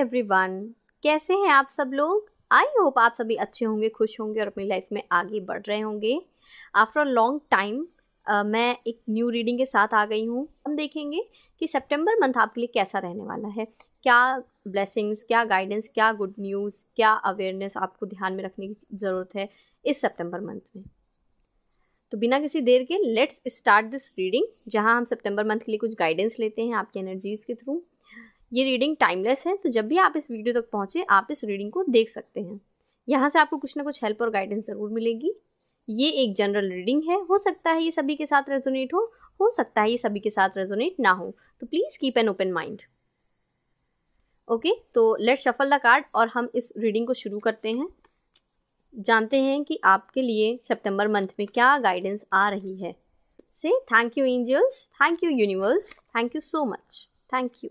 Every one कैसे हैं आप सब लोग आई होप आप सभी अच्छे होंगे खुश होंगे और अपनी लाइफ में आगे बढ़ रहे होंगे आफ्टर अ लॉन्ग टाइम मैं एक न्यू रीडिंग के साथ आ गई हूँ हम देखेंगे कि सितंबर मंथ आपके लिए कैसा रहने वाला है क्या ब्लेसिंग्स क्या गाइडेंस क्या गुड न्यूज़ क्या अवेयरनेस आपको ध्यान में रखने की ज़रूरत है इस सितंबर मंथ में तो बिना किसी देर के लेट्स स्टार्ट दिस रीडिंग जहां हम सितंबर मंथ के लिए कुछ गाइडेंस लेते हैं आपकी एनर्जीज़ के थ्रू ये रीडिंग टाइमलेस है तो जब भी आप इस वीडियो तक पहुँचे आप इस रीडिंग को देख सकते हैं यहाँ से आपको कुछ ना कुछ हेल्प और गाइडेंस ज़रूर मिलेगी ये एक जनरल रीडिंग है हो सकता है ये सभी के साथ रेजोनेट हो हो सकता है ये सभी के साथ रेजोनेट ना हो तो please keep an open mind okay तो लेट शफल द कार्ड और हम इस रीडिंग को शुरू करते हैं जानते हैं कि आपके लिए सितंबर मंथ में क्या गाइडेंस आ रही है से thank you angels thank you universe thank you so much thank you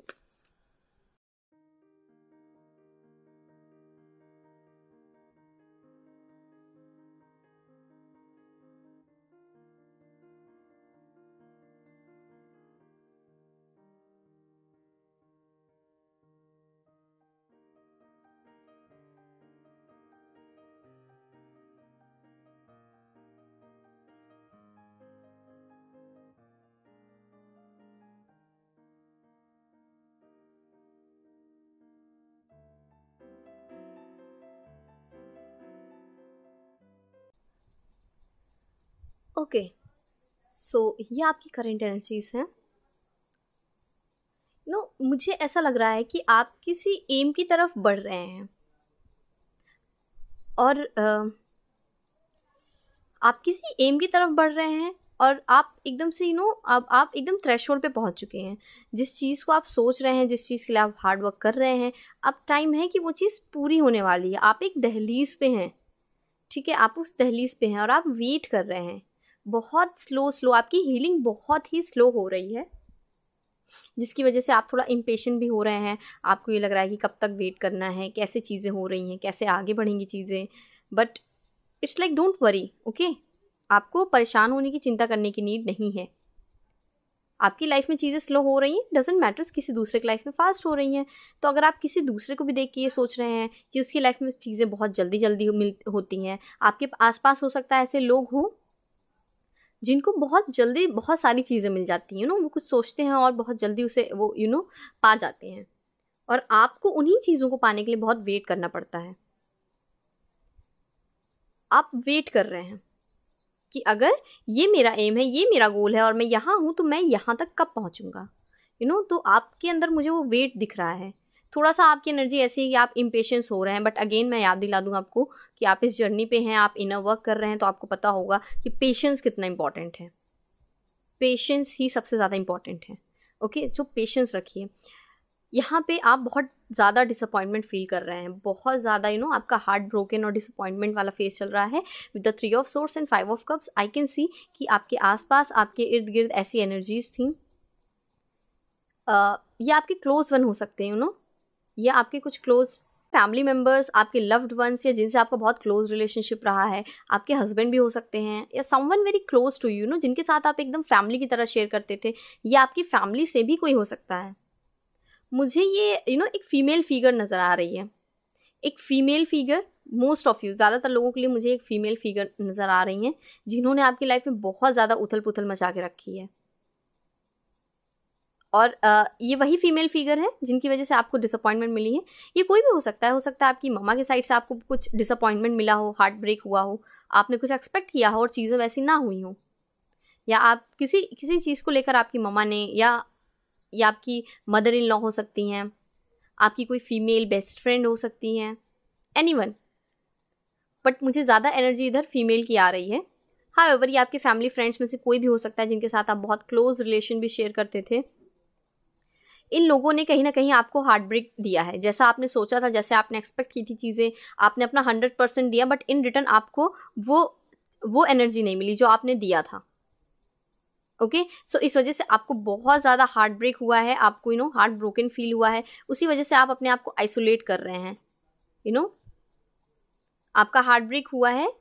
okay so ये आपकी करेंट एनर्जीज हैं नो मुझे ऐसा लग रहा है कि आप किसी एम की तरफ बढ़ रहे हैं और uh, आप किसी एम की तरफ बढ़ रहे हैं और आप एकदम से यू नो अब आप एकदम थ्रेश पे पहुंच चुके हैं जिस चीज़ को आप सोच रहे हैं जिस चीज़ के लिए आप हार्ड वर्क कर रहे हैं अब टाइम है कि वो चीज़ पूरी होने वाली है आप एक दहलीज पे हैं ठीक है आप उस दहलीज पे हैं और आप वेट कर रहे हैं बहुत स्लो स्लो आपकी हीलिंग बहुत ही स्लो हो रही है जिसकी वजह से आप थोड़ा इम्पेश भी हो रहे हैं आपको ये लग रहा है कि कब तक वेट करना है कैसे चीज़ें हो रही हैं कैसे आगे बढ़ेंगी चीज़ें but it's like don't worry okay आपको परेशान होने की चिंता करने की नीड नहीं है आपकी लाइफ में चीज़ें स्लो हो रही हैं डजेंट मैटर्स किसी दूसरे की लाइफ में फास्ट हो रही हैं तो अगर आप किसी दूसरे को भी देख के ये सोच रहे हैं कि उसकी लाइफ में चीज़ें बहुत जल्दी जल्दी मिल होती हैं आपके आसपास हो सकता है ऐसे लोग हों जिनको बहुत जल्दी बहुत सारी चीज़ें मिल जाती हैं नो वो कुछ सोचते हैं और बहुत जल्दी उसे वो यू नो पा जाते हैं और आपको उन्हीं चीज़ों को पाने के लिए बहुत वेट करना पड़ता है आप वेट कर रहे हैं कि अगर ये मेरा एम है ये मेरा गोल है और मैं यहाँ हूँ तो मैं यहाँ तक कब पहुँचूँगा यू नो तो आपके अंदर मुझे वो वेट दिख रहा है थोड़ा सा आपकी एनर्जी ऐसी है कि आप इम्पेशेंस हो रहे हैं बट अगेन मैं याद दिला दूँ आपको कि आप इस जर्नी पे हैं आप इनर वर्क कर रहे हैं तो आपको पता होगा कि पेशेंस कितना इंपॉर्टेंट है पेशेंस ही सबसे ज़्यादा इंपॉर्टेंट है ओके जो पेशेंस रखिए यहाँ पे आप बहुत ज़्यादा डिसअपॉइंटमेंट फील कर रहे हैं बहुत ज़्यादा यू नो आपका हार्ट ब्रोकन और डिसअपॉइंटमेंट वाला फेस चल रहा है with the three of swords and five of cups I can see कि आपके आसपास आपके इर्द गिर्द ऐसी एनर्जीज थी uh, या आपके क्लोज वन हो सकते हैं यू नो या आपके कुछ क्लोज फैमिली मेम्बर्स आपके लव्ड वंस या जिनसे आपका बहुत क्लोज रिलेशनशिप रहा है आपके हस्बैंड भी हो सकते हैं या someone very close to you know जिनके साथ आप एकदम फैमिली की तरह शेयर करते थे या आपकी फैमिली से भी कोई हो सकता है मुझे ये यू you नो know, एक फ़ीमेल फिगर नज़र आ रही है एक female figure most of you ज़्यादातर लोगों के लिए मुझे एक फ़ीमेल फिगर नज़र आ रही हैं जिन्होंने आपकी लाइफ में बहुत ज़्यादा उथल पुथल मचा के रखी है और ये वही फीमेल फिगर है जिनकी वजह से आपको डिसअपॉइंटमेंट मिली है ये कोई भी हो सकता है हो सकता है आपकी मम्मा के साइड से आपको कुछ डिसअपॉइंटमेंट मिला हो हार्ट ब्रेक हुआ हो आपने कुछ एक्सपेक्ट किया हो और चीज़ें वैसी ना हुई हो या आप किसी किसी चीज़ को लेकर आपकी मम्मा ने या या आपकी मदर इन लॉ हो सकती हैं आपकी कोई फीमेल बेस्ट फ्रेंड हो सकती हैं एनी वन बट मुझे ज़्यादा एनर्जी इधर फीमेल की आ रही है हाँ ओवर ये आपके फैमिली फ्रेंड्स में से कोई भी हो सकता है जिनके साथ आप बहुत क्लोज रिलेशन भी शेयर करते थे इन लोगों ने कहीं ना कहीं आपको हार्ट ब्रेक दिया है जैसा आपने सोचा था जैसे आपने एक्सपेक्ट की थी चीज़ें आपने अपना हंड्रेड परसेंट दिया बट इन रिटर्न आपको वो वो एनर्जी नहीं मिली जो आपने दिया था ओके okay? सो so, इस वजह से आपको बहुत ज़्यादा हार्ट ब्रेक हुआ है आपको you know heart broken feel हुआ है उसी वजह से आप अपने आप को आइसोलेट कर रहे हैं यू नो आपका हार्ट ब्रेक हुआ है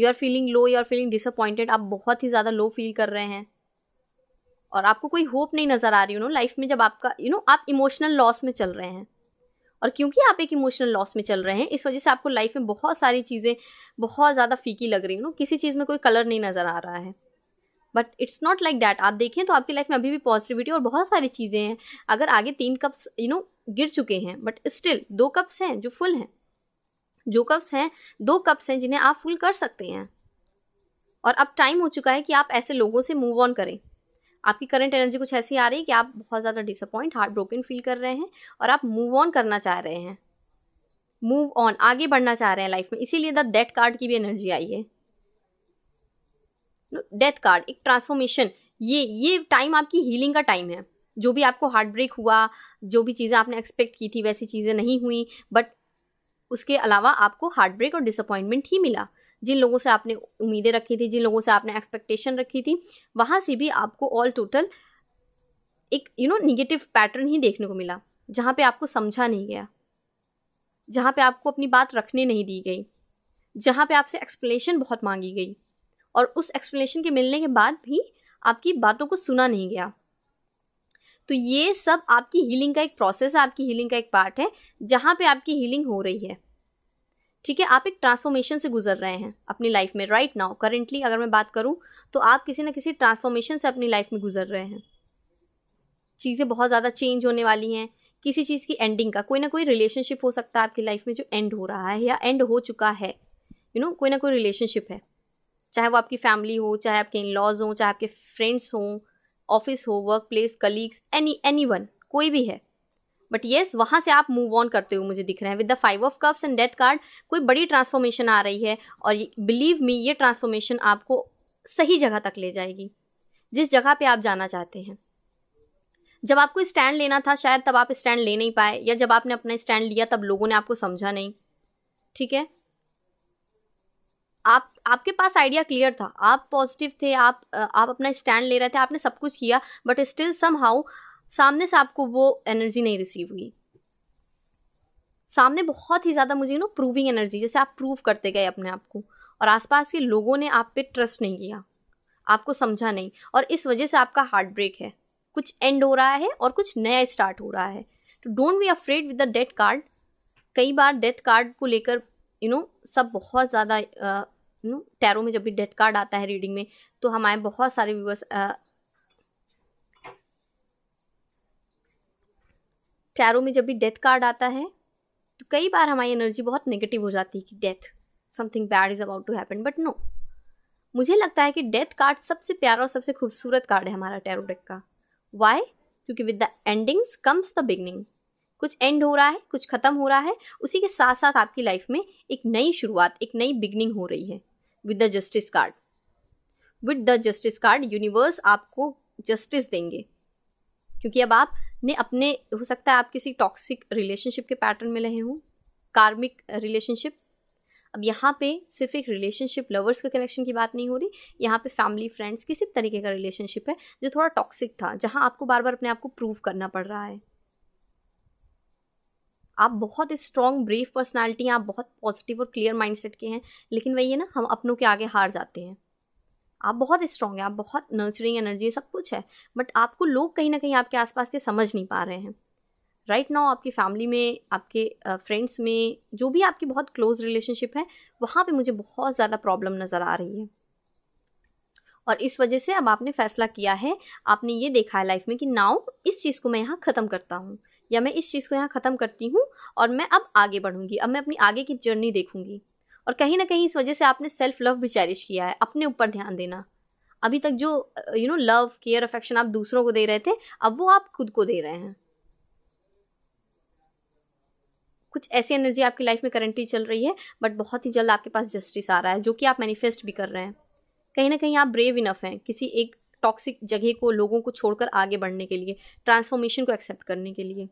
you are feeling low you are feeling disappointed आप बहुत ही ज़्यादा लो फील कर रहे हैं और आपको कोई होप नहीं नज़र आ रही यू नो लाइफ में जब आपका यू नो आप इमोशनल लॉस में चल रहे हैं और क्योंकि आप एक इमोशनल लॉस में चल रहे हैं इस वजह से आपको लाइफ में बहुत सारी चीज़ें बहुत ज़्यादा फीकी लग रही यू नो किसी चीज़ में कोई कलर नहीं नज़र आ रहा है but it's not like that आप देखें तो आपकी लाइफ में अभी भी पॉजिटिविटी और बहुत सारी चीज़ें हैं अगर आगे तीन कप्स यू नो गिर चुके हैं बट स्टिल दो कप्स हैं जो फुल हैं जो कप्स हैं दो कप्स हैं जिन्हें आप फुल कर सकते हैं और अब टाइम हो चुका है कि आप ऐसे लोगों से मूव ऑन करें आपकी करंट एनर्जी कुछ ऐसी आ रही है कि आप बहुत ज़्यादा डिसअपॉइंट हार्ट ब्रोकन फील कर रहे हैं और आप मूव ऑन करना चाह रहे हैं मूव ऑन आगे बढ़ना चाह रहे हैं लाइफ में इसीलिए द डेथ कार्ड की भी एनर्जी आई है डेथ कार्ड एक ट्रांसफॉर्मेशन ये ये टाइम आपकी हीलिंग का टाइम है जो भी आपको हार्ट ब्रेक हुआ जो भी चीज़ें आपने एक्सपेक्ट की थी वैसी चीज़ें नहीं हुई बट उसके अलावा आपको हार्ट ब्रेक और डिसअपॉइंटमेंट ही मिला जिन लोगों से आपने उम्मीदें रखी थी जिन लोगों से आपने एक्सपेक्टेशन रखी थी वहाँ से भी आपको ऑल टोटल एक यू नो निगेटिव पैटर्न ही देखने को मिला जहाँ पे आपको समझा नहीं गया जहाँ पे आपको अपनी बात रखने नहीं दी गई जहाँ पे आपसे एक्सप्लेनेशन बहुत मांगी गई और उस एक्सप्लेनेशन के मिलने के बाद भी आपकी बातों को सुना नहीं गया तो ये सब आपकी हीलिंग का एक प्रोसेस है आपकी हीलिंग का एक पार्ट है जहाँ पे आपकी हीलिंग हो रही है ठीक है आप एक ट्रांसफॉर्मेशन से गुजर रहे हैं अपनी लाइफ में राइट नाउ करेंटली अगर मैं बात करूं तो आप किसी ना किसी ट्रांसफॉर्मेशन से अपनी लाइफ में गुजर रहे हैं चीज़ें बहुत ज़्यादा चेंज होने वाली हैं किसी चीज़ की एंडिंग का कोई ना कोई रिलेशनशिप हो सकता है आपकी लाइफ में जो एंड हो रहा है या एंड हो चुका है यू you नो know, कोई ना कोई रिलेशनशिप है चाहे वो आपकी फैमिली हो चाहे आपके इन लॉज हों चाहे आपके फ्रेंड्स हों ऑफिस हो workplace colleagues any anyone कोई भी है बट येस वहाँ से आप मूव ऑन करते हुए मुझे दिख रहे हैं with the five of cups and death card कोई बड़ी ट्रांसफॉर्मेशन आ रही है और बिलीव मी ये ट्रांसफॉर्मेशन आपको सही जगह तक ले जाएगी जिस जगह पे आप जाना चाहते हैं जब आपको स्टैंड लेना था शायद तब आप स्टैंड ले नहीं पाए या जब आपने अपना स्टैंड लिया तब लोगों ने आपको समझा नहीं ठीक है आप आपके पास आइडिया क्लियर था आप पॉजिटिव थे आप आप अपना स्टैंड ले रहे थे आपने सब कुछ किया बट स्टिल सम हाउ सामने से आपको वो एनर्जी नहीं रिसीव हुई सामने बहुत ही ज़्यादा मुझे ना प्रूविंग एनर्जी जैसे आप प्रूव करते गए अपने आप को और आसपास के लोगों ने आप पे ट्रस्ट नहीं किया आपको समझा नहीं और इस वजह से आपका हार्ट ब्रेक है कुछ एंड हो रहा है और कुछ नया स्टार्ट हो रहा है तो don't be afraid with the death card कई बार डेथ कार्ड को लेकर यू नो सब बहुत ज़्यादा यू नो टैरो में जब भी डेथ कार्ड आता है रीडिंग में तो हमारे बहुत सारे व्यूवर्स टैरो में जब भी डेथ कार्ड आता है तो कई बार हमारी एनर्जी बहुत नेगेटिव हो जाती है कि death something bad is about to happen but no मुझे लगता है कि डेथ कार्ड सबसे प्यारा और सबसे खूबसूरत कार्ड है हमारा टैरो डेक का वाई क्योंकि with the endings comes the beginning कुछ एंड हो रहा है कुछ ख़त्म हो रहा है उसी के साथ साथ आपकी लाइफ में एक नई शुरुआत एक नई बिगनिंग हो रही है with the justice card with the justice card universe आपको जस्टिस देंगे क्योंकि अब आप ने अपने हो सकता है आप किसी टॉक्सिक रिलेशनशिप के पैटर्न में रहे हों कार्मिक रिलेशनशिप अब यहाँ पे सिर्फ एक रिलेशनशिप लवर्स के कनेक्शन की बात नहीं हो रही यहाँ पे फैमिली फ्रेंड्स किसी तरीके का रिलेशनशिप है जो थोड़ा टॉक्सिक था जहाँ आपको बार बार अपने आप को प्रूव करना पड़ रहा है आप बहुत स्ट्रॉन्ग ब्रेव पर्सनैलिटी हैं आप बहुत पॉजिटिव और क्लियर माइंडसेट के हैं लेकिन वही है ना हम अपनों के आगे हार जाते हैं आप बहुत स्ट्रांग हैं आप बहुत नर्चरिंग एनर्जी है सब कुछ है बट आपको लोग कहीं ना कहीं आपके आसपास के समझ नहीं पा रहे हैं राइट right नाउ आपकी फैमिली में आपके फ्रेंड्स में जो भी आपकी बहुत क्लोज रिलेशनशिप है वहाँ पे मुझे बहुत ज़्यादा प्रॉब्लम नज़र आ रही है और इस वजह से अब आपने फैसला किया है आपने ये देखा है लाइफ में कि नाउ इस चीज़ को मैं यहाँ ख़त्म करता हूँ या मैं इस चीज़ को यहाँ ख़त्म करती हूँ और मैं अब आगे बढ़ूँगी अब मैं अपनी आगे की जर्नी देखूँगी और कहीं ना कहीं इस वजह से आपने सेल्फ लव भी चैरिश किया है अपने ऊपर ध्यान देना अभी तक जो you know love care affection आप दूसरों को दे रहे थे अब वो आप खुद को दे रहे हैं कुछ ऐसी एनर्जी आपकी लाइफ में करंटली चल रही है बट बहुत ही जल्द आपके पास जस्टिस आ रहा है जो कि आप मैनिफेस्ट भी कर रहे हैं कहीं ना कहीं आप ब्रेव इनफ हैं किसी एक टॉक्सिक जगह को लोगों को छोड़कर आगे बढ़ने के लिए ट्रांसफॉर्मेशन को एक्सेप्ट करने के लिए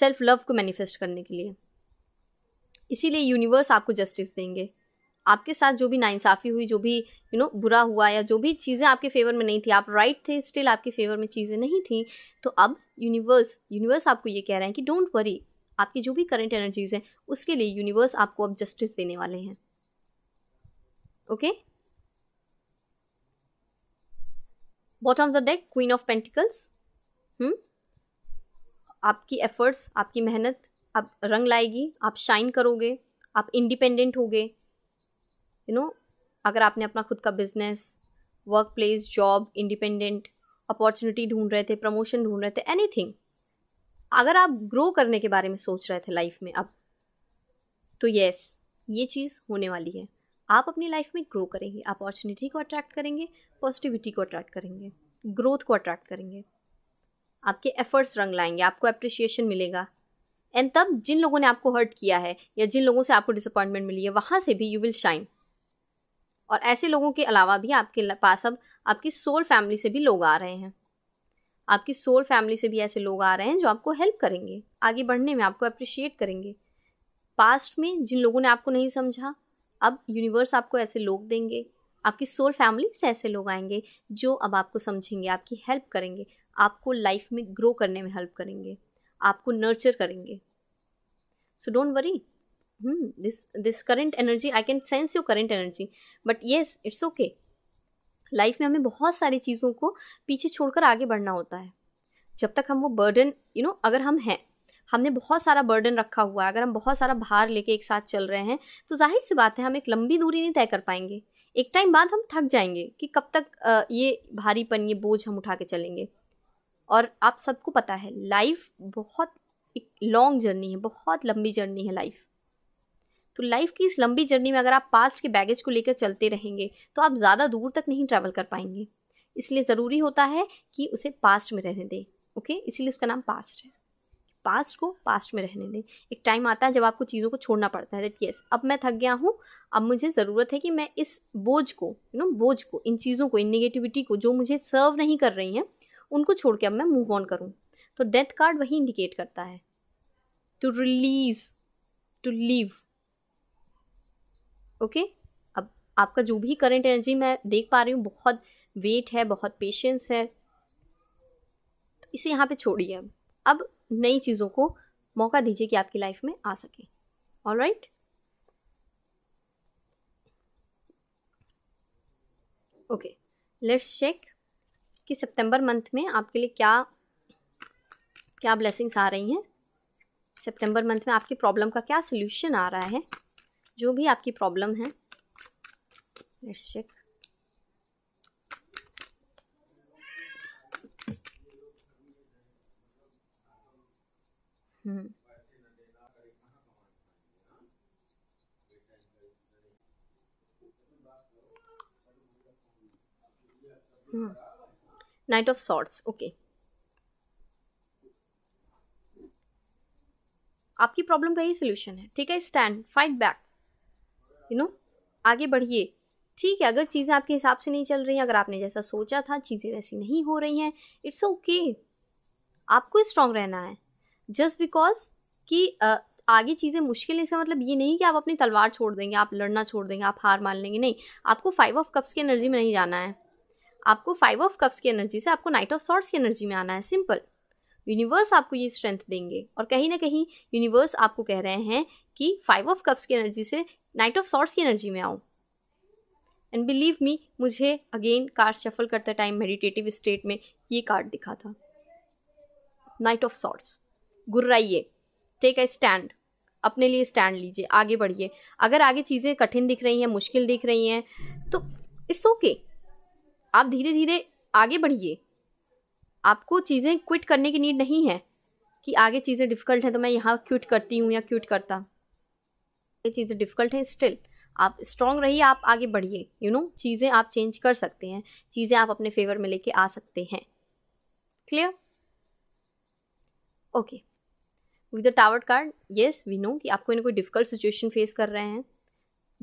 सेल्फ लव को मैनिफेस्ट करने के लिए इसीलिए यूनिवर्स आपको जस्टिस देंगे आपके साथ जो भी नाइंसाफ़ी हुई जो भी यू नो बुरा हुआ या जो भी चीज़ें आपके फेवर में नहीं थी आप राइट right थे स्टिल आपके फेवर में चीज़ें नहीं थी तो अब यूनिवर्स यूनिवर्स आपको ये कह रहे हैं कि डोंट वरी आपकी जो भी करंट एनर्जीज हैं उसके लिए यूनिवर्स आपको अब जस्टिस देने वाले हैं okay bottom of the deck queen of pentacles आपकी एफर्ट्स आपकी मेहनत आप रंग लाएगी आप शाइन करोगे आप इंडिपेंडेंट होगे यू नो अगर आपने अपना खुद का business workplace job independent opportunity ढूंढ रहे थे प्रमोशन ढूंढ रहे थे एनी अगर आप ग्रो करने के बारे में सोच रहे थे लाइफ में अब तो यस ये चीज़ होने वाली है आप अपनी लाइफ में ग्रो करेंगे अपॉर्चुनिटी को अट्रैक्ट करेंगे पॉजिटिविटी को अट्रैक्ट करेंगे ग्रोथ को अट्रैक्ट करेंगे आपके एफर्ट्स रंग लाएंगे आपको अप्रिशिएशन मिलेगा एंड तब जिन लोगों ने आपको हर्ट किया है या जिन लोगों से आपको डिसअपॉइंटमेंट मिली है वहाँ से भी यू विल शाइन और ऐसे लोगों के अलावा भी आपके पास अब आपकी सोल फैमिली से भी लोग आ रहे हैं आपकी सोल फैमिली से भी ऐसे लोग आ रहे हैं जो आपको हेल्प करेंगे आगे बढ़ने में आपको अप्रिशिएट करेंगे पास्ट में जिन लोगों ने आपको नहीं समझा अब यूनिवर्स आपको ऐसे लोग देंगे आपकी सोल फैमिली से ऐसे लोग आएंगे जो अब आपको समझेंगे आपकी हेल्प करेंगे आपको लाइफ में ग्रो करने में हेल्प करेंगे आपको नर्चर करेंगे so don't worry hmm, this this current energy I can sense your current energy but yes it's okay life में हमें बहुत सारी चीज़ों को पीछे छोड़कर आगे बढ़ना होता है जब तक हम वो बर्डन यू नो अगर हम हैं हमने बहुत सारा बर्डन रखा हुआ है अगर हम बहुत सारा भार लेके एक साथ चल रहे हैं तो जाहिर सी बात है हम एक लंबी दूरी नहीं तय कर पाएंगे एक टाइम बाद हम थक जाएंगे कि कब तक ये भारीपन ये बोझ हम उठा के चलेंगे और आप सबको पता है लाइफ बहुत एक लॉन्ग जर्नी है बहुत लंबी जर्नी है लाइफ तो लाइफ की इस लंबी जर्नी में अगर आप पास्ट के बैगेज को लेकर चलते रहेंगे तो आप ज़्यादा दूर तक नहीं ट्रैवल कर पाएंगे इसलिए ज़रूरी होता है कि उसे पास्ट में रहने दें ओके इसीलिए उसका नाम पास्ट है पास्ट को पास्ट में रहने दें एक टाइम आता है जब आपको चीज़ों को छोड़ना पड़ता है दैट येस अब मैं थक गया हूँ अब मुझे ज़रूरत है कि मैं इस बोझ को यू नो बोझ को इन चीज़ों को इन नेगेटिविटी को जो मुझे सर्व नहीं कर रही हैं उनको छोड़ के अब मैं मूव ऑन करूँ तो डेथ कार्ड वही इंडिकेट करता है to release to leave okay अब आपका जो भी करंट एनर्जी मैं देख पा रही हूँ बहुत वेट है बहुत पेशेंस है तो इसे यहाँ पे छोड़िए अब अब नई चीज़ों को मौका दीजिए कि आपकी लाइफ में आ सके all right okay let's check कि सितंबर मंथ में आपके लिए क्या क्या ब्लेसिंग्स आ रही हैं सितंबर मंथ में आपकी प्रॉब्लम का क्या सोल्यूशन आ रहा है जो भी आपकी प्रॉब्लम है hmm knight of swords okay आपकी प्रॉब्लम का ही सोल्यूशन है ठीक है stand fight back you know आगे बढ़िए ठीक है अगर चीज़ें आपके हिसाब से नहीं चल रही हैं अगर आपने जैसा सोचा था चीज़ें वैसी नहीं हो रही हैं इट्स ओके आपको स्ट्रांग रहना है जस्ट बिकॉज कि आगे चीज़ें मुश्किल हैं इसका मतलब ये नहीं कि आप अपनी तलवार छोड़ देंगे आप लड़ना छोड़ देंगे आप हार मान लेंगे नहीं आपको फाइव ऑफ कप्स की एनर्जी में नहीं जाना है आपको फाइव ऑफ कप्स की एनर्जी से आपको नाइट ऑफ सॉर्ट्स की एनर्जी में आना है सिंपल यूनिवर्स आपको ये स्ट्रेंथ देंगे और कहीं ना कहीं यूनिवर्स आपको कह रहे हैं कि फाइव ऑफ कप्स की एनर्जी से नाइट ऑफ सॉर्ट्स की एनर्जी में आऊँ एंड बिलीव मी मुझे अगेन कार्ड शफल करते टाइम मेडिटेटिव स्टेट में ये कार्ड दिखा था नाइट ऑफ सॉर्ट्स गुर्राइए टेक आई स्टैंड अपने लिए स्टैंड लीजिए आगे बढ़िए अगर आगे चीज़ें कठिन दिख रही हैं मुश्किल दिख रही हैं तो इट्स ओके okay. आप धीरे धीरे आगे बढ़िए आपको चीज़ें क्विट करने की नीड नहीं है कि आगे चीज़ें डिफ़िकल्ट हैं तो मैं यहाँ क्विट करती हूँ या क्विट करता ये चीज़ें डिफ़िकल्ट हैं स्टिल आप स्ट्रॉन्ग रहिए आप आगे बढ़िए यू नो चीज़ें आप चेंज कर सकते हैं चीज़ें आप अपने फेवर में लेके आ सकते हैं clear okay with the tower card yes we know कि आपको ना कोई डिफिकल्ट सिचुएशन फेस कर रहे हैं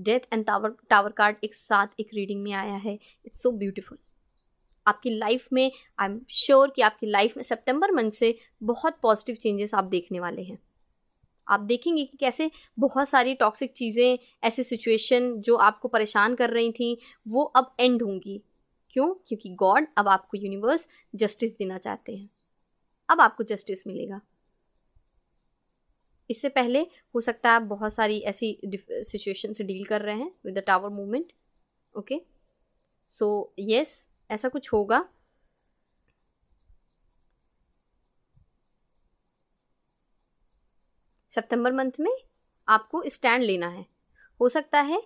death and tower tower card एक साथ एक रीडिंग में आया है इट्स सो ब्यूटिफुल आपकी लाइफ में आई एम श्योर कि आपकी लाइफ में सितंबर मंथ से बहुत पॉजिटिव चेंजेस आप देखने वाले हैं आप देखेंगे कि कैसे बहुत सारी टॉक्सिक चीज़ें ऐसी सिचुएशन जो आपको परेशान कर रही थी वो अब एंड होंगी क्यों क्योंकि गॉड अब आपको यूनिवर्स जस्टिस देना चाहते हैं अब आपको जस्टिस मिलेगा इससे पहले हो सकता है आप बहुत सारी ऐसी सिचुएशन से डील कर रहे हैं with the tower movement okay so yes ऐसा कुछ होगा सितंबर मंथ में आपको स्टैंड लेना है हो सकता है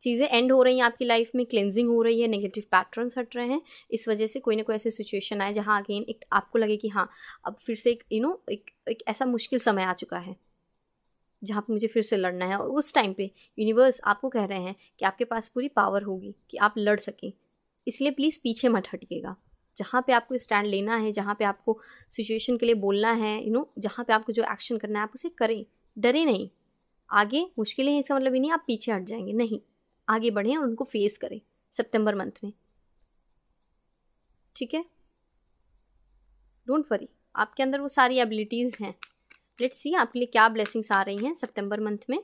चीज़ें एंड हो रही हैं आपकी लाइफ में क्लेंजिंग हो रही है नेगेटिव पैटर्न्स हट रहे हैं इस वजह से कोई ना कोई ऐसी सिचुएशन आए जहाँ अगेन एक आपको लगे कि हाँ अब फिर से एक यू नो एक एक ऐसा मुश्किल समय आ चुका है जहाँ पर मुझे फिर से लड़ना है और उस टाइम पे यूनिवर्स आपको कह रहे हैं कि आपके पास पूरी पावर होगी कि आप लड़ सकें इसलिए प्लीज़ पीछे मत हटिएगा जहाँ पे आपको स्टैंड लेना है जहाँ पे आपको सिचुएशन के लिए बोलना है यू नो जहाँ पे आपको जो एक्शन करना है आप उसे करें डरे नहीं आगे मुश्किलें हैं इसका मतलब ये नहीं आप पीछे हट जाएंगे नहीं आगे बढ़ें और उनको फेस करें सितंबर मंथ में ठीक है डोंट वरी आपके अंदर वो सारी एबिलिटीज़ हैं लेट्स सी आपके लिए क्या ब्लेसिंग्स आ रही हैं सितंबर मंथ में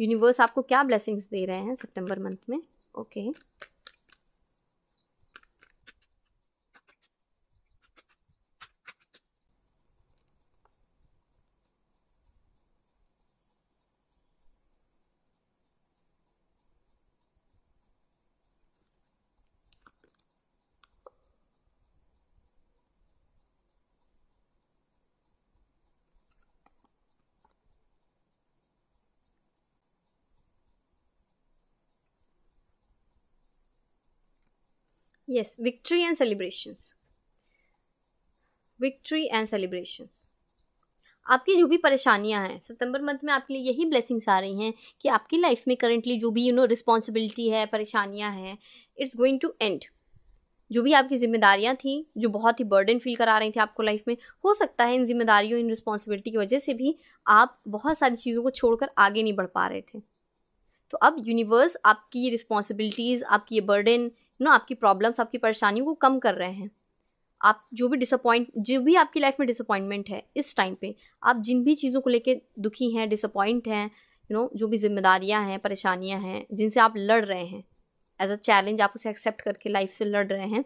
यूनिवर्स आपको क्या ब्लेसिंग्स दे रहे हैं सितंबर मंथ में okay okay. yes victory and celebrations victory and celebrations आपकी जो भी परेशानियां हैं सितंबर मंथ में आपके लिए यही ब्लेसिंग्स आ रही हैं कि आपकी लाइफ में करेंटली जो भी यू नो रिस्पॉन्सिबिलिटी है परेशानियां हैं इट्स गोइंग टू एंड जो भी आपकी जिम्मेदारियां थी जो बहुत ही बर्डन फील करा रही थी आपको लाइफ में हो सकता है इन जिम्मेदारियों इन रिस्पॉन्सिबिलिटी की वजह से भी आप बहुत सारी चीज़ों को छोड़कर आगे नहीं बढ़ पा रहे थे तो अब यूनिवर्स आपकी ये रिस्पॉन्सिबिलिटीज़ आपकी ये बर्डन नो आपकी प्रॉब्लम्स आपकी परेशानियों को कम कर रहे हैं आप जो भी डिसअपॉइंट जो भी आपकी लाइफ में डिसअपॉइंटमेंट है इस टाइम पे आप जिन भी चीज़ों को लेके दुखी हैं डिसअपॉइंट हैं यू नो जो भी जिम्मेदारियां हैं परेशानियां हैं जिनसे आप लड़ रहे हैं एज अ चैलेंज आप उसे एक्सेप्ट करके लाइफ से लड़ रहे हैं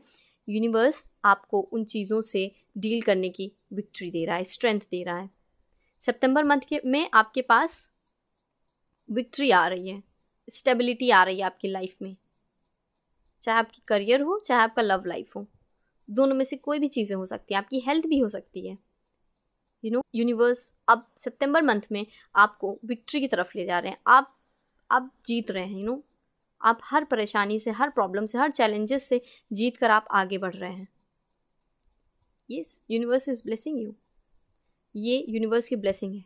यूनिवर्स आपको उन चीज़ों से डील करने की विक्ट्री दे रहा है स्ट्रेंथ दे रहा है सितंबर मंथ के में आपके पास विक्ट्री आ रही है स्टेबिलिटी आ रही है आपकी लाइफ में चाहे आपकी करियर हो चाहे आपका लव लाइफ हो दोनों में से कोई भी चीज़ें हो सकती हैं आपकी हेल्थ भी हो सकती है यू नो यूनिवर्स अब सितंबर मंथ में आपको विक्ट्री की तरफ ले जा रहे हैं आप आप जीत रहे हैं यू नो आप हर परेशानी से हर प्रॉब्लम से हर चैलेंजेस से जीत कर आप आगे बढ़ रहे हैं yes universe is blessing you ये यूनिवर्स की ब्लेसिंग है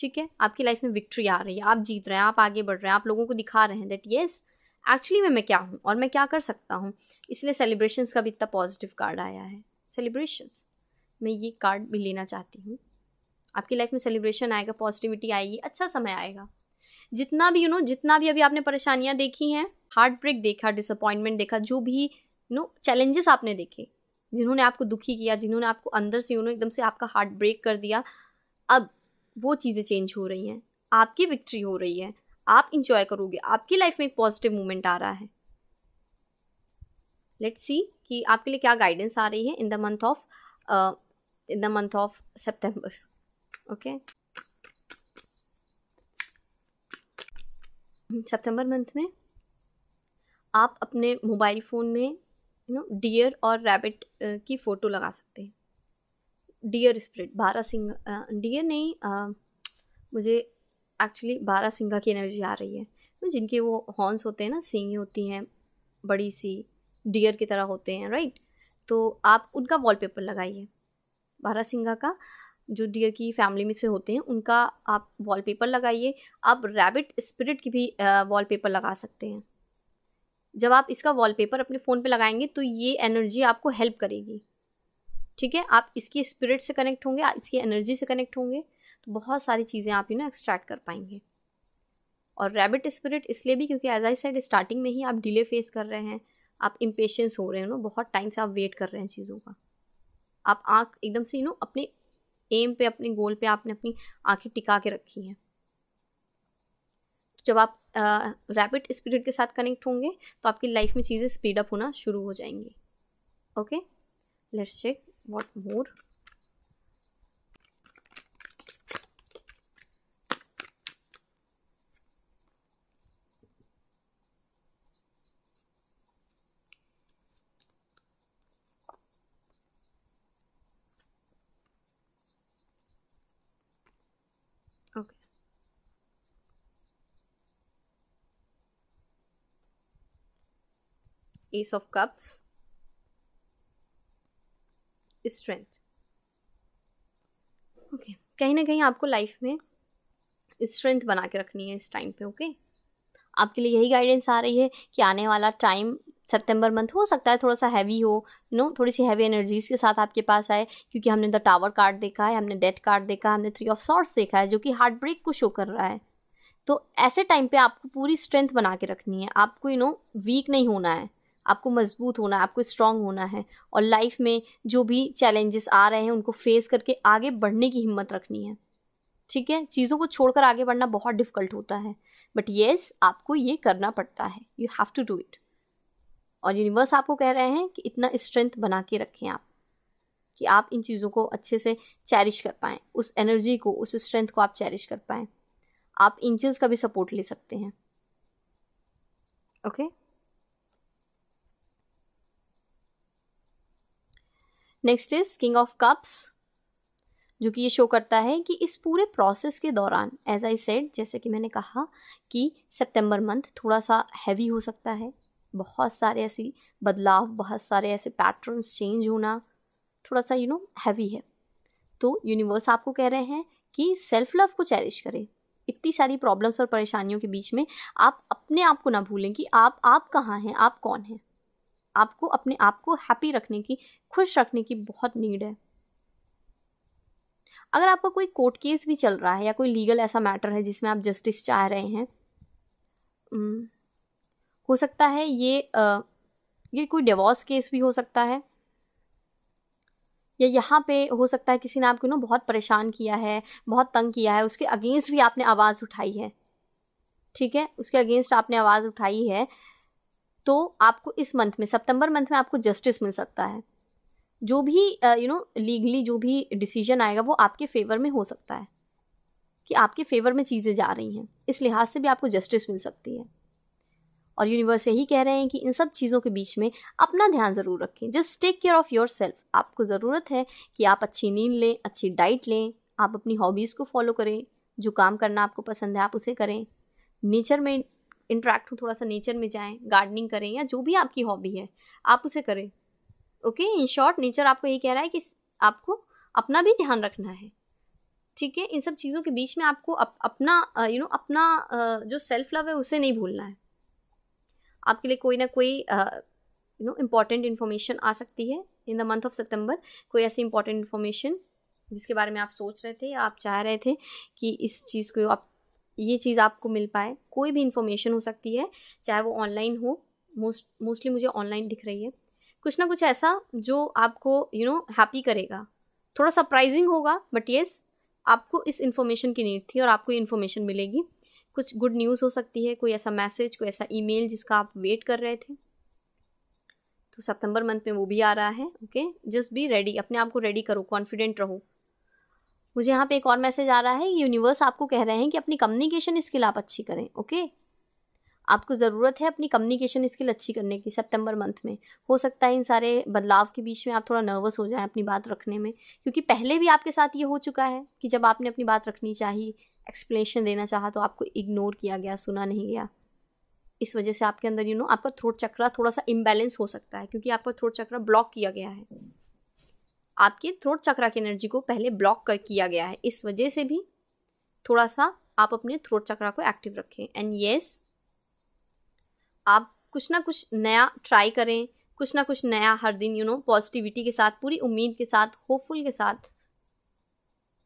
ठीक है आपकी लाइफ में विक्ट्री आ रही है आप जीत रहे हैं आप आगे बढ़ रहे हैं आप लोगों को दिखा रहे हैं दैट येस एक्चुअली में मैं क्या हूँ और मैं क्या कर सकता हूँ इसलिए सेलिब्रेशंस का भी इतना पॉजिटिव कार्ड आया है सेलिब्रेशंस मैं ये कार्ड भी लेना चाहती हूँ आपकी लाइफ में सेलिब्रेशन आएगा पॉजिटिविटी आएगी अच्छा समय आएगा जितना भी यू you नो know, जितना भी अभी आपने परेशानियाँ देखी हैं हार्ट ब्रेक देखा डिसअपॉइंटमेंट देखा जो भी यू नो चैलेंजेस आपने देखे जिन्होंने आपको दुखी किया जिन्होंने आपको अंदर से यू नो एकदम से आपका हार्ट ब्रेक कर दिया अब वो चीज़ें चेंज हो रही हैं आपकी विक्ट्री हो रही है आप इंजॉय करोगे आपकी लाइफ में एक पॉजिटिव मूवमेंट आ रहा है लेट सी कि आपके लिए क्या गाइडेंस आ रही है in the month of in the month of September okay सितंबर मंथ में आप अपने मोबाइल फ़ोन में यू नो डियर और रैबिट uh, की फ़ोटो लगा सकते हैं डियर स्प्रिट बारह सिंह डियर नहीं uh, मुझे एक्चुअली बारह सिंगा की एनर्जी आ रही है तो जिनके वो हॉर्न्स होते हैं ना सींगी होती हैं बड़ी सी डियर की तरह होते हैं राइट तो आप उनका वॉलपेपर लगाइए बारह सिंगा का जो डियर की फैमिली में से होते हैं उनका आप वॉलपेपर लगाइए आप रैबिट स्पिरिट की भी वॉलपेपर लगा सकते हैं जब आप इसका वॉलपेपर अपने फ़ोन पे लगाएंगे तो ये एनर्जी आपको हेल्प करेगी ठीक है आप इसकी स्पिरिट से कनेक्ट होंगे इसकी एनर्जी से कनेक्ट होंगे तो बहुत सारी चीज़ें आप यू नो एक्सट्रैक्ट कर पाएंगे और रैबिट स्पिरिट इसलिए भी क्योंकि एज आई सेड स्टार्टिंग में ही आप डिले फेस कर रहे हैं आप इम्पेशेंस हो रहे हो ना बहुत टाइम से आप वेट कर रहे हैं चीज़ों का आप आँख एकदम से यू नो अपने एम पे अपने गोल पे आपने अपनी आंखें टिका के रखी हैं तो जब आप रैपिड स्पिरिट के साथ कनेक्ट होंगे तो आपकी लाइफ में चीज़ें स्पीड अप होना शुरू हो जाएंगी okay let's check what more ace of cups strength okay okay. कहीं ना कहीं आपको लाइफ में स्ट्रेंथ बना के रखनी है इस टाइम पे ओके okay? आपके लिए यही गाइडेंस आ रही है कि आने वाला टाइम सितंबर मंथ हो सकता है थोड़ा सा हैवी हो यू नो थोड़ी सी हैवी एनर्जीज के साथ आपके पास आए क्योंकि हमने द टावर कार्ड देखा है हमने डेथ कार्ड देखा है हमने थ्री ऑफ सॉर्ट्स देखा है जो कि हार्ट ब्रेक को शो कर रहा है तो ऐसे टाइम पे आपको पूरी स्ट्रेंथ बना के रखनी है आपको यू नो वीक नहीं होना है आपको मजबूत होना है आपको स्ट्रांग होना है और लाइफ में जो भी चैलेंजेस आ रहे हैं उनको फेस करके आगे बढ़ने की हिम्मत रखनी है ठीक है चीज़ों को छोड़कर आगे बढ़ना बहुत डिफिकल्ट होता है बट येस आपको ये करना पड़ता है you have to do it और यूनिवर्स आपको कह रहे हैं कि इतना स्ट्रेंथ बना के रखें आप कि आप इन चीज़ों को अच्छे से चैरिश कर पाएँ उस एनर्जी को उस स्ट्रेंथ को आप चैरिश कर पाएँ आप इंजन्स का भी सपोर्ट ले सकते हैं okay okay? Next is king of cups जो कि ये शो करता है कि इस पूरे प्रोसेस के दौरान एज आई सेड जैसे कि मैंने कहा कि सितंबर मंथ थोड़ा सा हैवी हो सकता है बहुत सारे ऐसी बदलाव बहुत सारे ऐसे पैटर्न्स चेंज होना थोड़ा सा यू नो हैवी है तो यूनिवर्स आपको कह रहे हैं कि सेल्फ लव को चैरिश करें इतनी सारी प्रॉब्लम्स और परेशानियों के बीच में आप अपने आप को ना भूलें कि आप आप कहाँ हैं आप कौन हैं आपको अपने आप को हैप्पी रखने की खुश रखने की बहुत नीड है अगर आपका कोई कोर्ट केस भी चल रहा है या कोई लीगल ऐसा मैटर है जिसमें आप जस्टिस चाह रहे हैं हो सकता है ये आ, ये कोई डिवोर्स केस भी हो सकता है या यहाँ पे हो सकता है किसी ने आपको ना बहुत परेशान किया है बहुत तंग किया है उसके अगेंस्ट भी आपने आवाज़ उठाई है ठीक है उसके अगेंस्ट आपने आवाज़ उठाई है तो आपको इस मंथ में सितंबर मंथ में आपको जस्टिस मिल सकता है जो भी यू नो लीगली जो भी डिसीजन आएगा वो आपके फेवर में हो सकता है कि आपके फेवर में चीज़ें जा रही हैं इस लिहाज से भी आपको जस्टिस मिल सकती है और यूनिवर्स यही कह रहे हैं कि इन सब चीज़ों के बीच में अपना ध्यान ज़रूर रखें just take care of yourself आपको ज़रूरत है कि आप अच्छी नींद लें अच्छी डाइट लें आप अपनी हॉबीज़ को फॉलो करें जो काम करना आपको पसंद है आप उसे करें नेचर में इंटरेक्ट हो थोड़ा सा नेचर में जाएं गार्डनिंग करें या जो भी आपकी हॉबी है आप उसे करें ओके इन शॉर्ट नेचर आपको ये कह रहा है कि आपको अपना भी ध्यान रखना है ठीक है इन सब चीज़ों के बीच में आपको अप, अपना यू नो you know, अपना uh, जो सेल्फ लव है उसे नहीं भूलना है आपके लिए कोई ना कोई यू नो इम्पॉर्टेंट इन्फॉर्मेशन आ सकती है इन द मंथ ऑफ सितंबर कोई ऐसी इंपॉर्टेंट इन्फॉर्मेशन जिसके बारे में आप सोच रहे थे या आप चाह रहे थे कि इस चीज़ को आप ये चीज़ आपको मिल पाए कोई भी इन्फॉर्मेशन हो सकती है चाहे वो ऑनलाइन हो मोस्ट मोस्टली मुझे ऑनलाइन दिख रही है कुछ ना कुछ ऐसा जो आपको यू नो हैप्पी करेगा थोड़ा सरप्राइजिंग होगा बट येस आपको इस इन्फॉर्मेशन की नीड थी और आपको ये इन्फॉर्मेशन मिलेगी कुछ गुड न्यूज़ हो सकती है कोई ऐसा मैसेज कोई ऐसा ई जिसका आप वेट कर रहे थे तो सितंबर मंथ में वो भी आ रहा है ओके जस्ट बी रेडी अपने आप को रेडी करो कॉन्फिडेंट रहो मुझे यहाँ पे एक और मैसेज आ रहा है यूनिवर्स आपको कह रहे हैं कि अपनी कम्युनिकेशन स्किल आप अच्छी करें ओके आपको ज़रूरत है अपनी कम्युनिकेशन स्किल अच्छी करने की सितंबर मंथ में हो सकता है इन सारे बदलाव के बीच में आप थोड़ा नर्वस हो जाएं अपनी बात रखने में क्योंकि पहले भी आपके साथ ये हो चुका है कि जब आपने अपनी बात रखनी चाहिए एक्सप्लेनेशन देना चाहा तो आपको इग्नोर किया गया सुना नहीं गया इस वजह से आपके अंदर यू you नो know, आपका थ्रोट चक्रा थोड़ा सा इम्बेलेंस हो सकता है क्योंकि आपका थ्रोट चक्रा ब्लॉक किया गया है आपके थ्रोट चक्रा की एनर्जी को पहले ब्लॉक कर किया गया है इस वजह से भी थोड़ा सा आप अपने थ्रोट चक्रा को एक्टिव रखें एंड येस आप कुछ ना कुछ नया ट्राई करें कुछ ना कुछ नया हर दिन यू नो पॉजिटिविटी के साथ पूरी उम्मीद के साथ होपफुल के साथ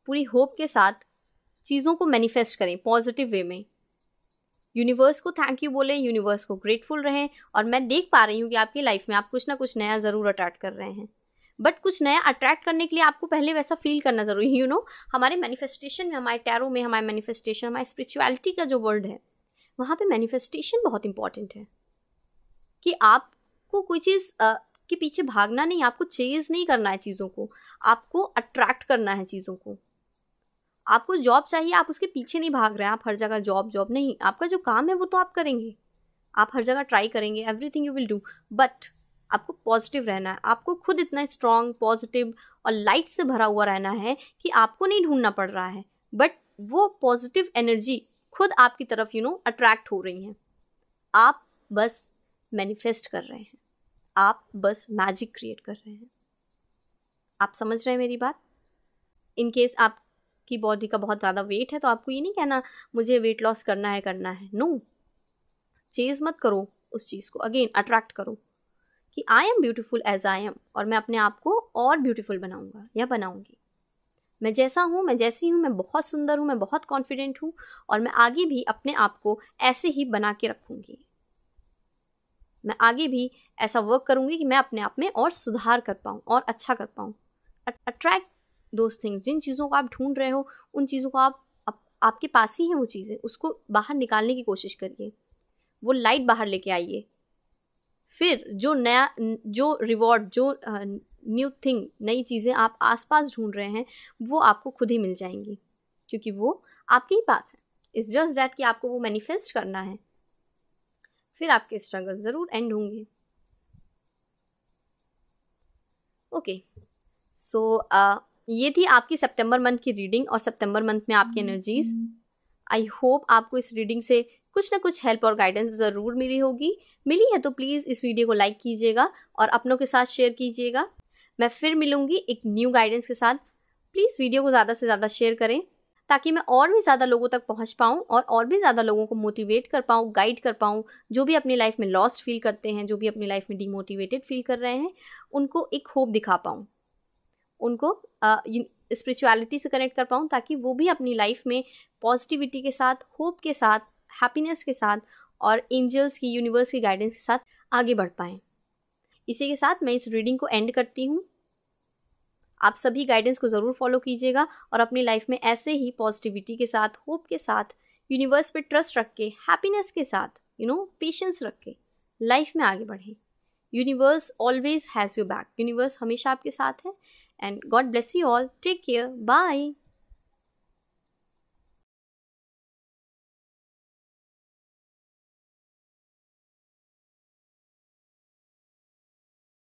पूरी होप के साथ चीज़ों को मैनिफेस्ट करें पॉजिटिव वे में यूनिवर्स को थैंक यू बोलें यूनिवर्स को ग्रेटफुल रहें और मैं देख पा रही हूँ कि आपकी लाइफ में आप कुछ ना कुछ नया ज़रूर अटैक्ट कर रहे हैं बट कुछ नया अट्रैक्ट करने के लिए आपको पहले वैसा फील करना ज़रूरी है यू नो हमारे मैनिफेस्टेशन में हमारे टैरो में हमारे मैनिफेस्टेशन हमारे स्पिरिचुअलिटी का जो वर्ल्ड है वहाँ पे मैनिफेस्टेशन बहुत इंपॉर्टेंट है कि आपको कोई चीज़ के पीछे भागना नहीं आपको चेज नहीं करना है चीज़ों को आपको अट्रैक्ट करना है चीज़ों को आपको जॉब चाहिए आप उसके पीछे नहीं भाग रहे हैं आप हर जगह जॉब जॉब नहीं आपका जो काम है वो तो आप करेंगे आप हर जगह ट्राई करेंगे everything you will do but आपको पॉजिटिव रहना है आपको खुद इतना स्ट्रांग पॉजिटिव और लाइट से भरा हुआ रहना है कि आपको नहीं ढूंढना पड़ रहा है बट वो पॉजिटिव एनर्जी खुद आपकी तरफ यू नो अट्रैक्ट हो रही है आप बस मैनिफेस्ट कर रहे हैं आप बस मैजिक क्रिएट कर रहे हैं आप समझ रहे हैं मेरी बात इन केस आपकी बॉडी का बहुत ज़्यादा वेट है तो आपको ये नहीं कहना मुझे वेट लॉस करना है करना है नो no. चेज़ मत करो उस चीज़ को अगेन अट्रैक्ट करो कि I am beautiful as I am और मैं अपने आप को और ब्यूटीफुल बनाऊंगा या बनाऊंगी मैं जैसा हूँ मैं जैसी हूँ मैं बहुत सुंदर हूँ मैं बहुत कॉन्फिडेंट हूँ और मैं आगे भी अपने आप को ऐसे ही बना के रखूँगी मैं आगे भी ऐसा वर्क करूँगी कि मैं अपने आप में और सुधार कर पाऊँ और अच्छा कर पाऊँ अट्रैक्ट दोज थिंग्स जिन चीज़ों को आप ढूंढ रहे हो उन चीज़ों को आप, आप आपके पास ही हैं वो चीज़ें उसको बाहर निकालने की कोशिश करिए वो लाइट बाहर लेके आइए फिर जो नया जो रिवॉर्ड जो न्यू थिंग नई चीज़ें आप आसपास ढूंढ रहे हैं वो आपको खुद ही मिल जाएंगी क्योंकि वो आपके ही पास है इट्स जस्ट डैट कि आपको वो मैनिफेस्ट करना है फिर आपके स्ट्रगल ज़रूर एंड होंगे ओके सो ये थी आपकी सितंबर मंथ की रीडिंग और सितंबर मंथ में आपकी एनर्जीज आई होप आपको इस रीडिंग से कुछ ना कुछ हेल्प और गाइडेंस ज़रूर मिली होगी मिली है तो प्लीज़ इस वीडियो को लाइक कीजिएगा और अपनों के साथ शेयर कीजिएगा मैं फिर मिलूंगी एक न्यू गाइडेंस के साथ प्लीज़ वीडियो को ज़्यादा से ज़्यादा शेयर करें ताकि मैं और भी ज़्यादा लोगों तक पहुंच पाऊं और और भी ज़्यादा लोगों को मोटिवेट कर पाऊं गाइड कर पाऊं जो भी अपनी लाइफ में लॉस फील करते हैं जो भी अपनी लाइफ में डीमोटिवेटेड फील कर रहे हैं उनको एक होप दिखा पाऊं उनको स्पिरिचुअलिटी से कनेक्ट कर पाऊं ताकि वो भी अपनी लाइफ में पॉजिटिविटी के साथ होप के साथ हैप्पीनेस के साथ और एंजल्स की यूनिवर्स की गाइडेंस के साथ आगे बढ़ पाएँ इसी के साथ मैं इस रीडिंग को एंड करती हूँ आप सभी गाइडेंस को ज़रूर फॉलो कीजिएगा और अपनी लाइफ में ऐसे ही पॉजिटिविटी के साथ होप के साथ यूनिवर्स पे ट्रस्ट रख के हैप्पीनेस के साथ यू नो पेशेंस रख के लाइफ में आगे बढ़ें universe always has you back यूनिवर्स हमेशा आपके साथ है and God bless you all take care bye